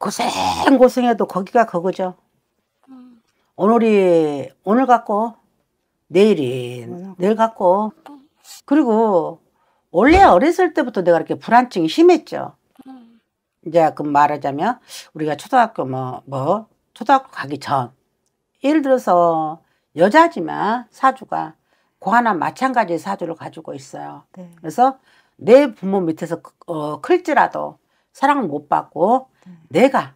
고생 고생해도 거기가 그거죠. 음. 오늘이 오늘 같고 내일이 내일 같고 그리고 원래 어렸을 때부터 내가 이렇게 불안증이 심했죠. 음. 이제 그 말하자면 우리가 초등학교 뭐뭐 뭐 초등학교 가기 전 예를 들어서 여자지만 사주가 고그 하나 마찬가지 사주를 가지고 있어요. 네. 그래서 내 부모 밑에서 그, 어, 클지라도 사랑 못 받고 네. 내가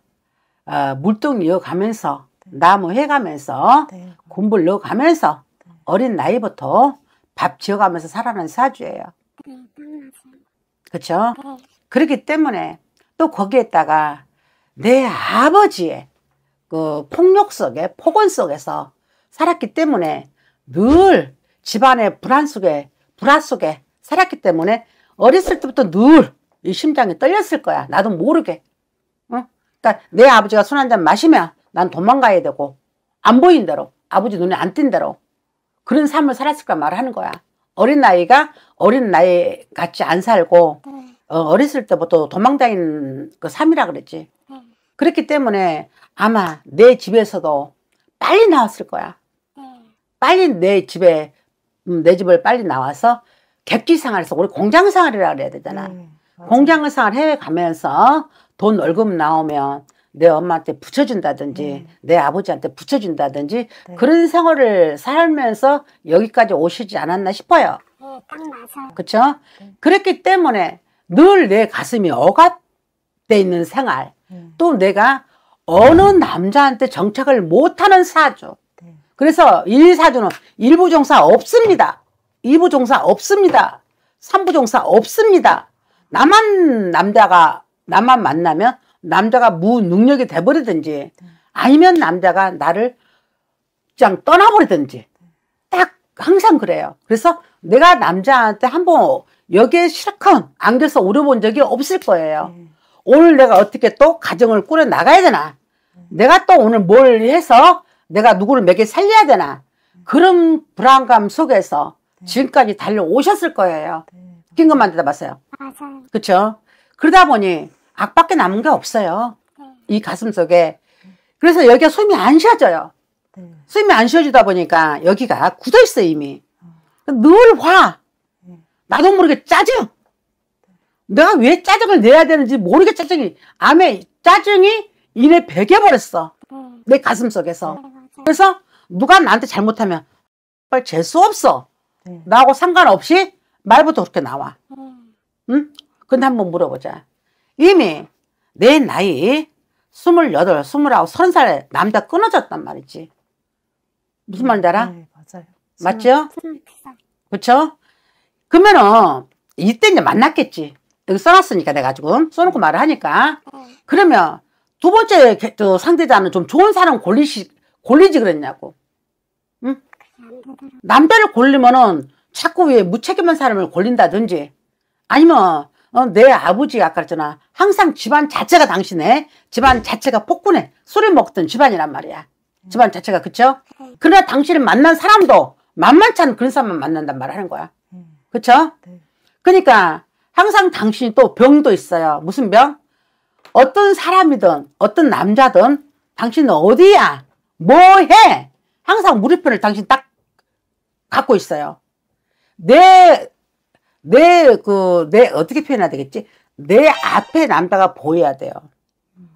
어, 물동 이어가면서 네. 나무 해가면서 네. 곰불 넣어가면서 네. 어린 나이부터 밥 지어가면서 살아는 사주예요. 그렇죠? 그렇기 때문에 또 거기에다가 내 아버지의 그 폭력 속에 폭언 속에서 살았기 때문에 늘 집안의 불안 속에 불화 속에 살았기 때문에 어렸을 때부터 늘이 심장이 떨렸을 거야. 나도 모르게. 어? 그니까내 아버지가 술 한 잔 마시면 난 도망가야 되고 안 보인 대로 아버지 눈에 안 띈 대로 그런 삶을 살았을까 말하는 거야. 어린 나이가 어린 나이 같이 안 살고 어, 어렸을 때부터 도망다니는 그 삶이라 그랬지. 그렇기 때문에 아마 내 집에서도 빨리 나왔을 거야. 빨리 내 집에 음, 내 집을 빨리 나와서 객지 생활에서 우리 공장 생활이라 그래야 되잖아. 음. 공장 생활 해외 가면서 돈 월급 나오면 내 엄마한테 붙여준다든지 음. 내 아버지한테 붙여준다든지 네. 그런 생활을 살면서 여기까지 오시지 않았나 싶어요. 네, 딱 맞아요. 그렇죠? 네. 그랬기 때문에 늘 내 가슴이 억압돼 있는 생활 음. 또 내가 어느 남자한테 정착을 못하는 사주 네. 그래서 일사주는 일부 종사 없습니다. 이부 종사 없습니다. 삼부 종사 없습니다. 나만 남자가 나만 만나면 남자가 무능력이 돼버리든지 아니면 남자가 나를 그냥 떠나버리든지 딱 항상 그래요. 그래서 내가 남자한테 한번 여기에 실컷 안겨서 오려본 적이 없을 거예요. 네. 오늘 내가 어떻게 또 가정을 꾸려 나가야 되나? 네. 내가 또 오늘 뭘 해서 내가 누구를 몇 개 살려야 되나? 네. 그런 불안감 속에서 지금까지 달려오셨을 거예요. 웃긴 것만 대답하세요. 아, 맞아요. 그쵸 그러다 보니 악밖에 남은 게 없어요. 네. 이 가슴 속에. 그래서 여기가 숨이 안 쉬어져요. 네. 숨이 안 쉬어지다 보니까 여기가 굳어있어 이미. 늘 화. 네. 나도 모르게 짜증. 내가 왜 짜증을 내야 되는지 모르게 짜증이 암에 짜증이 이내 베겨버렸어내 네. 가슴 속에서. 네, 그래서 누가 나한테 잘못하면 재수 없어. 나하고 상관없이 말부터 그렇게 나와. 응? 근데 한번 물어보자. 이미 내 나이 28, 29, 3 0 살에 남자 끊어졌단 말이지. 무슨 말인지 알아? 네, 맞아요. 맞죠? 그쵸 그러면은 이때 이제 만났겠지. 여기 써놨으니까 내가 지금 써놓고 말을 하니까. 그러면 두 번째 저 상대자는 좀 좋은 사람 골리시, 골리지 그랬냐고. 응? 남자를 골리면은 자꾸 왜 무책임한 사람을 골린다든지 아니면 어, 내 아버지 아까 그랬잖아 항상 집안 자체가 당신의 집안 자체가 폭군해 술을 먹던 집안이란 말이야 집안 자체가 그쵸? 그러나 당신을 만난 사람도 만만치 않은 그런 사람만 만난단 말 하는 거야 그쵸? 그러니까 항상 당신이 또 병도 있어요 무슨 병? 어떤 사람이든 어떤 남자든 당신은 어디야? 뭐해? 항상 무릎편을 당신 딱 갖고 있어요 내, 내, 그, 내, 어떻게 표현해야 되겠지? 내 앞에 남자가 보여야 돼요.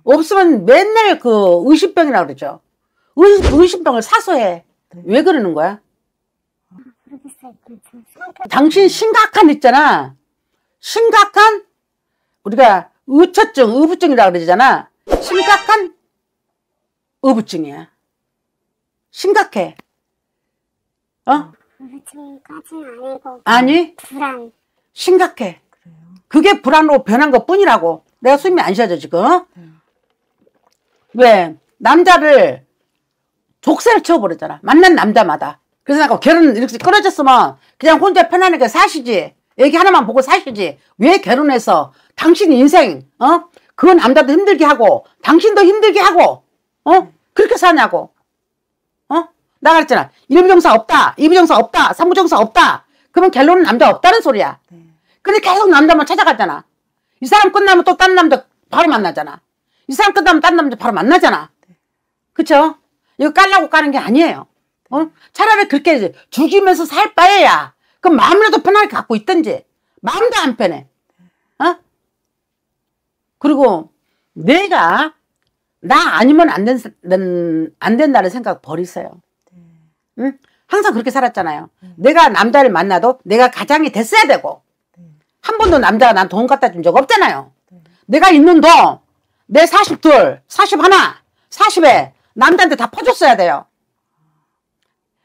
없으면 맨날 그 의심병이라고 그러죠. 의심, 병을 사소해. 네. 왜 그러는 거야? 당신 네. 심각한 있잖아. 심각한 우리가 의처증, 의부증이라고 그러잖아. 심각한 의부증이야. 심각해. 어? 지금까지는 아니고 아니 불안 심각해 그래요? 그게 불안으로 변한 것 뿐이라고 내가 숨이 안 쉬어져 지금 음. 왜 남자를 족쇄를 채버렸잖아 만난 남자마다 그래서 내가 결혼 이렇게 끊어졌으면 그냥 혼자 편안하게 사시지 얘기 하나만 보고 사시지 왜 결혼해서 당신 인생 어? 그 남자도 힘들게 하고 당신도 힘들게 하고 어? 그렇게 사냐고 나가 그랬잖아. 1부정사 없다. 2부정사 없다. 3부정사 없다. 그러면 결론은 남자 없다는 소리야. 네. 근데 계속 남자만 찾아갔잖아. 이 사람 끝나면 또 다른 남자 바로 만나잖아. 이 사람 끝나면 다른 남자 바로 만나잖아. 네. 그쵸? 이거 깔라고 까는 게 아니에요. 네. 어? 차라리 그렇게 죽이면서 살 바에야. 그 마음이라도 편하게 갖고 있든지. 마음도 안 편해. 어? 그리고 내가 나 아니면 안, 된, 안 된다는 생각 버리세요. 항상 그렇게 살았잖아요. 음. 내가 남자를 만나도 내가 가장이 됐어야 되고 음. 한 번도 남자가 난 돈 갖다 준 적 없잖아요. 음. 내가 있는 돈내 42, 41, 40에 남자한테 다 퍼줬어야 돼요.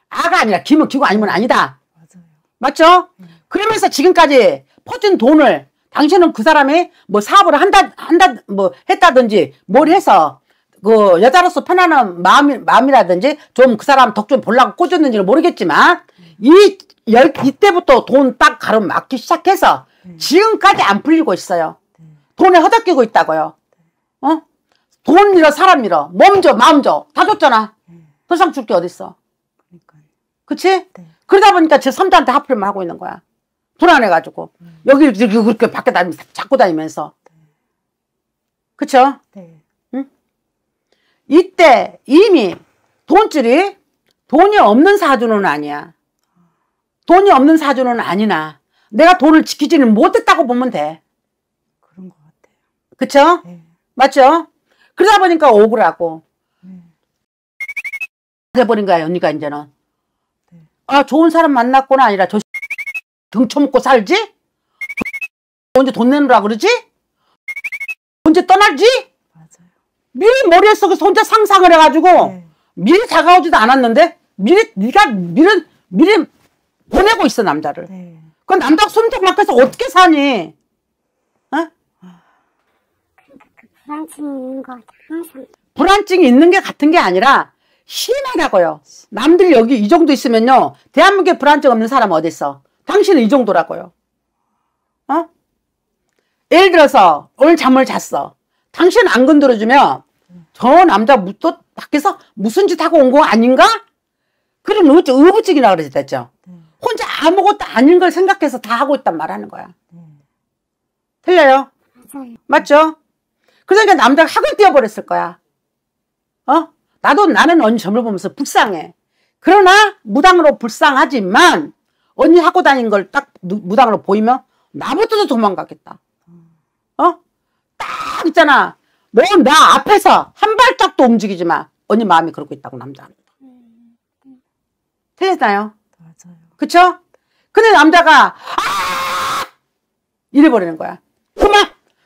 아가 아니라 기면 기고 아니면 아니다. 맞아요. 맞죠? 네. 그러면서 지금까지 퍼준 돈을 당신은 그 사람이 뭐 사업을 한다 한다 뭐 했다든지 뭘 해서 그 여자로서 편안한 마음이, 마음이라든지 좀 그 사람 덕 좀 보려고 꽂았는지는 모르겠지만 이 열, 이때부터 돈 딱가로 막기 시작해서 네. 지금까지 안 풀리고 있어요. 네. 돈에 허덕이고 있다고요. 어? 돈 잃어 사람 잃어 몸줘 마음 줘 다 줬잖아. 네. 더이상줄 게 어딨어. 그치? 그러다 보니까 제 삼자한테 하필만 하고 있는 거야. 불안해가지고 음. 여기 이렇게 그렇게 밖에 다니면서 자꾸 다니면서 네. 그쵸? 네. 이때 이미 돈줄이 돈이 없는 사주는 아니야. 돈이 없는 사주는 아니나 내가 돈을 지키지는 못했다고 보면 돼. 그런 것같아 그쵸? 네. 맞죠? 그러다 보니까 억울하고. 네. 해버린 거야, 언니가 이제는. 네. 아, 좋은 사람 만났구나 아니라 저 등쳐먹고 살지? 언제 돈 내느라 그러지? 언제 떠날지? 맞아요. 미리 머릿속에서 혼자 상상을 해가지고 네. 미리 다가오지도 않았는데 미리 네가 미리 미리 보내고 있어 남자를. 네. 그 남자 손톱 막에서 어떻게 사니? 어? 불안증이 있는 것 같아 불안증이 있는 게 같은 게 아니라 심하다고요. 남들 여기 이 정도 있으면요 대한민국에 불안증 없는 사람 어딨어 당신은 이 정도라고요. 어? 예를 들어서 오늘 잠을 잤어. 당신 안 건드려주면 저 남자 또 밖에서 무슨 짓 하고 온 거 아닌가? 그런 의부증이라 고 그러지 됐죠. 네. 혼자 아무것도 아닌 걸 생각해서 다 하고 있단 말 하는 거야. 네. 틀려요? 맞죠? 그러니까 남자가 학을 뛰어버렸을 거야. 어? 나도 나는 언니 점을 보면서 불쌍해. 그러나 무당으로 불쌍하지만 언니 하고 다닌 걸 딱 무당으로 보이면 나부터도 도망가겠다. 음. 어? 딱 있잖아. 뭐나 앞에서 한 발짝도 움직이지 마. 언니 마음이 그러고 있다고 남자는. 틀렸나요? 맞아요. 그쵸? 근데 남자가 아! 이래버리는 거야. 그만!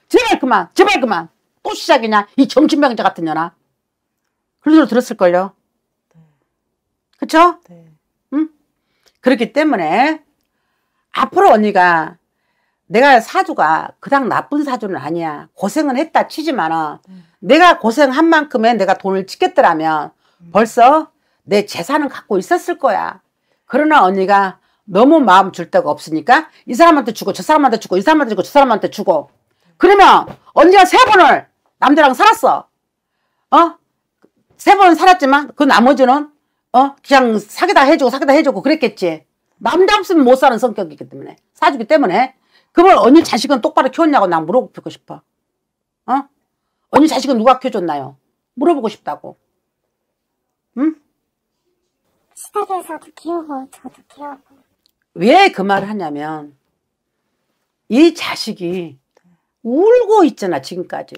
제발 그만! 제발 그만! 또 시작이냐? 이 정신병자 같은 년아. 그런 소리 들었을걸요? 네. 그쵸? 네. 응? 그렇기 때문에 앞으로 언니가 내가 사주가 그닥 나쁜 사주는 아니야. 고생은 했다 치지만은 음. 내가 고생한 만큼의 내가 돈을 지켰더라면 음. 벌써 내 재산은 갖고 있었을 거야. 그러나 언니가 너무 마음 줄 데가 없으니까 이 사람한테 주고 저 사람한테 주고 이 사람한테 주고 저 사람한테 주고 그러면 언니가 세 번을 남들랑 살았어. 어? 세번 살았지만 그 나머지는 어? 그냥 사귀다 해주고 사귀다 해주고 그랬겠지. 남자 없으면 못 사는 성격이기 때문에 사주기 때문에 그걸 언니 자식은 똑바로 키웠냐고 난 물어보고 싶어. 어? 언니 자식은 누가 키워줬나요? 물어보고 싶다고. 응? 시댁에서도 키우고 그 저도 키우고. 왜 그 말을 하냐면 이 자식이 울고 있잖아 지금까지.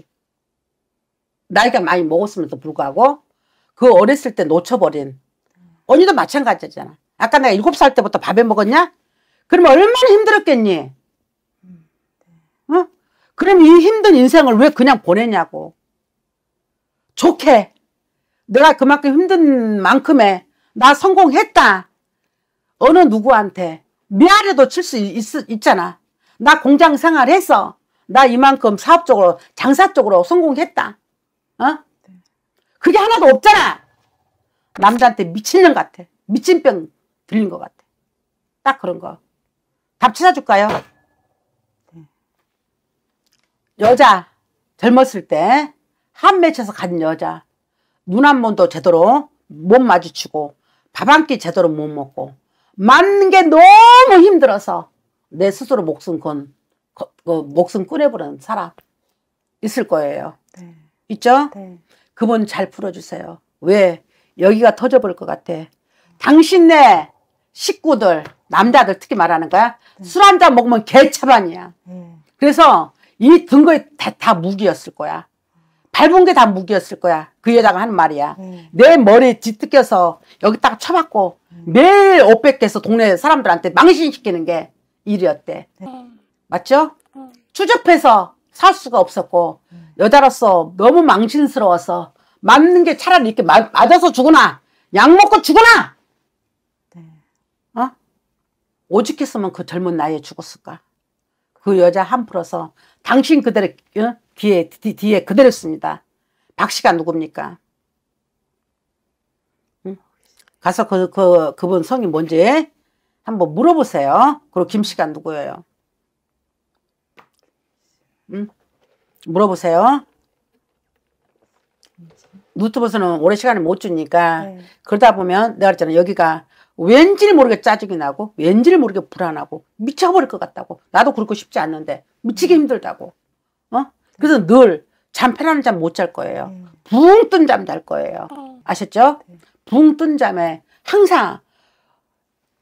나이가 많이 먹었음에도 불구하고 그 어렸을 때 놓쳐버린 언니도 마찬가지잖아. 아까 내가 7살 때부터 밥에 먹었냐? 그러면 얼마나 힘들었겠니? 그럼 이 힘든 인생을 왜 그냥 보내냐고. 좋게. 내가 그만큼 힘든 만큼에 나 성공했다. 어느 누구한테 미아래도 칠 수 있잖아. 나 공장 생활해서 나 이만큼 사업 적으로 장사 쪽으로 성공했다. 어? 그게 하나도 없잖아. 남자한테 미친년 같아. 미친병 들린 것 같아. 딱 그런 거. 답 찾아줄까요? 여자 젊었을 때 한 맺혀서 간 여자 눈 한 번도 제대로 못 마주치고 밥 한 끼 제대로 못 먹고 맞는 게 너무 힘들어서 내 스스로 목숨 건 거, 거, 목숨 꺼내버린 사람 있을 거예요. 네. 있죠? 네. 그분 잘 풀어주세요. 왜? 여기가 터져버릴 것 같아. 당신네 식구들 남자들 특히 말하는 거야. 네. 술한 잔 먹으면 개차반이야. 네. 그래서 이 등거에 다, 다 무기였을 거야. 밟은 게 다 무기였을 거야. 그 여자가 하는 말이야. 음. 내 머리에 짙뜯겨서 여기다가 쳐맞고 음. 매일 옷 뺏겨서 동네 사람들한테 망신시키는 게 일이었대. 음. 맞죠? 음. 추접해서 살 수가 없었고 음. 여자로서 너무 망신스러워서 맞는 게 차라리 이렇게 맞, 아서 죽으나 약 먹고 죽으나 네. 어? 오죽했으면 그 젊은 나이에 죽었을까? 그 여자 한 풀어서 당신 그대로 어? 뒤에 뒤, 뒤에 그대로 씁니다. 박 씨가 누굽니까? 응? 가서 그, 그 그분 성이 뭔지 한번 물어보세요. 그리고 김 씨가 누구예요? 응? 물어보세요. 유트브에서는 오랜 시간을 못 주니까 네. 그러다 보면 내가 그랬잖아 여기가 왠지 모르게 짜증이 나고 왠지 모르게 불안하고 미쳐버릴 것 같다고 나도 그렇고 싶지 않는데 미치기 음. 힘들다고 어 그래서 늘 잠 편안한 잠 못 잘 거예요 음. 붕뜬 잠 잘 거예요 어. 아셨죠 네. 붕뜬 잠에 항상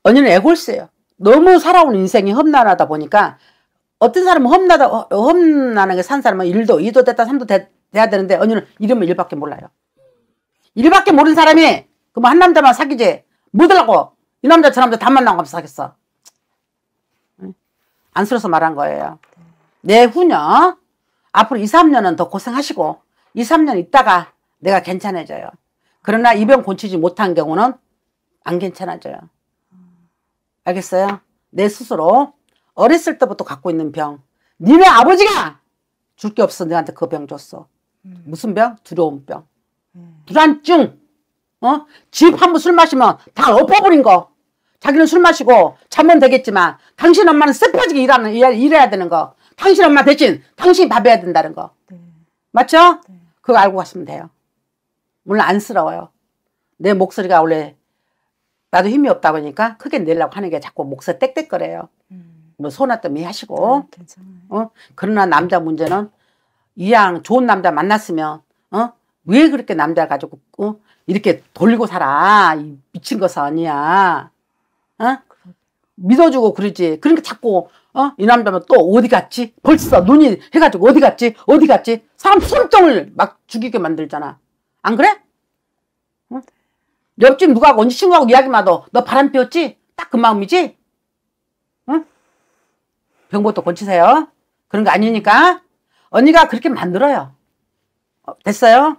언니는 애골스예요 너무 살아온 인생이 험난하다 보니까 어떤 사람은 험나다 어, 험난하게 산 사람은 일도이도 됐다 삼도 돼, 돼야 되는데 언니는 이름은 일밖에 몰라요 일밖에 모르는 사람이 그럼 한 남자만 사귀지 뭐더라고. 이 남자 저 남자 다 만나고 가면서 사겠어. 안쓰러서 워 말한 거예요. 네. 내후년 앞으로 2, 3년은 더 고생하시고 2, 3년 있다가 내가 괜찮아져요. 그러나 입병 고치지 못한 경우는 안 괜찮아져요. 알겠어요? 내 스스로 어렸을 때부터 갖고 있는 병. 니네 아버지가 줄 게 없어. 너한테그 병 줬어. 음. 무슨 병? 두려움 병. 음. 불안증. 어? 집 한 번 술 마시면 다 엎어버린 거. 자기는 술 마시고 자면 되겠지만 당신 엄마는 슬퍼지게 일하는, 일해야 되는 거. 당신 엄마 대신 당신이 밥해야 된다는 거. 네. 맞죠? 네. 그거 알고 갔으면 돼요. 물론 안쓰러워요. 내 목소리가 원래 나도 힘이 없다 보니까 크게 내려고 하는 게 자꾸 목소리 땡땡거려요 음. 뭐 소나 때문 하시고. 네, 어? 그러나 남자 문제는 이왕 좋은 남자 만났으면 어? 왜 그렇게 남자 가지고 어? 이렇게 돌리고 살아 미친 것은 아니야 어? 믿어주고 그러지 그러니까 자꾸 어? 이 남자면 또 어디 갔지 벌써 눈이 해가지고 어디 갔지 어디 갔지 사람 손정을 막 죽이게 만들잖아 안 그래? 응? 어? 옆집 누가 언제 친구하고 이야기마도 만너 바람 피웠지? 딱 그 마음이지? 응? 어? 병부터 고치세요 그런 거 아니니까 언니가 그렇게 만들어요 어, 됐어요?